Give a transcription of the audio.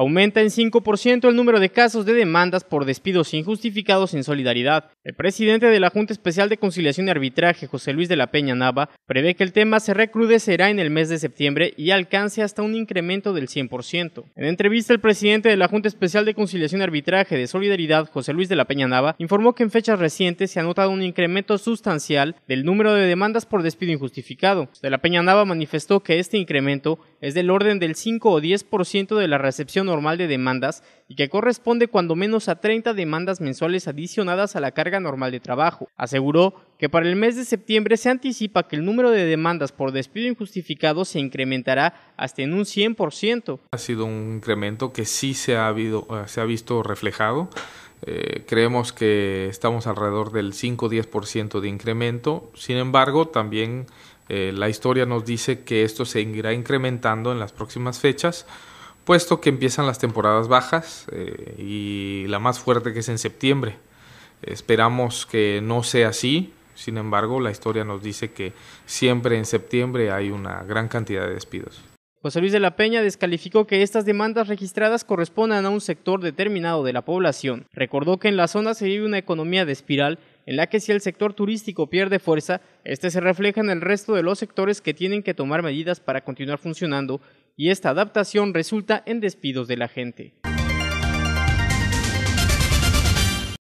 Aumenta en 5% el número de casos de demandas por despidos injustificados en solidaridad. El presidente de la Junta Especial de Conciliación y Arbitraje, José Luis de la Peña Nava, prevé que el tema se recrudecerá en el mes de septiembre y alcance hasta un incremento del 100%. En entrevista, el presidente de la Junta Especial de Conciliación y Arbitraje de Solidaridad, José Luis de la Peña Nava, informó que en fechas recientes se ha notado un incremento sustancial del número de demandas por despido injustificado. De la Peña Nava manifestó que este incremento es del orden del 5 o 10% de la recepción normal de demandas y que corresponde cuando menos a 30 demandas mensuales adicionadas a la carga normal de trabajo. Aseguró que para el mes de septiembre se anticipa que el número de demandas por despido injustificado se incrementará hasta en un 100%. Ha sido un incremento que sí se ha, visto reflejado. Eh, creemos que estamos alrededor del 5-10% de incremento. Sin embargo, también eh, la historia nos dice que esto se irá incrementando en las próximas fechas puesto que empiezan las temporadas bajas eh, y la más fuerte que es en septiembre. Esperamos que no sea así, sin embargo la historia nos dice que siempre en septiembre hay una gran cantidad de despidos. José Luis de la Peña descalificó que estas demandas registradas correspondan a un sector determinado de la población. Recordó que en la zona se vive una economía de espiral en la que si el sector turístico pierde fuerza, este se refleja en el resto de los sectores que tienen que tomar medidas para continuar funcionando y esta adaptación resulta en despidos de la gente.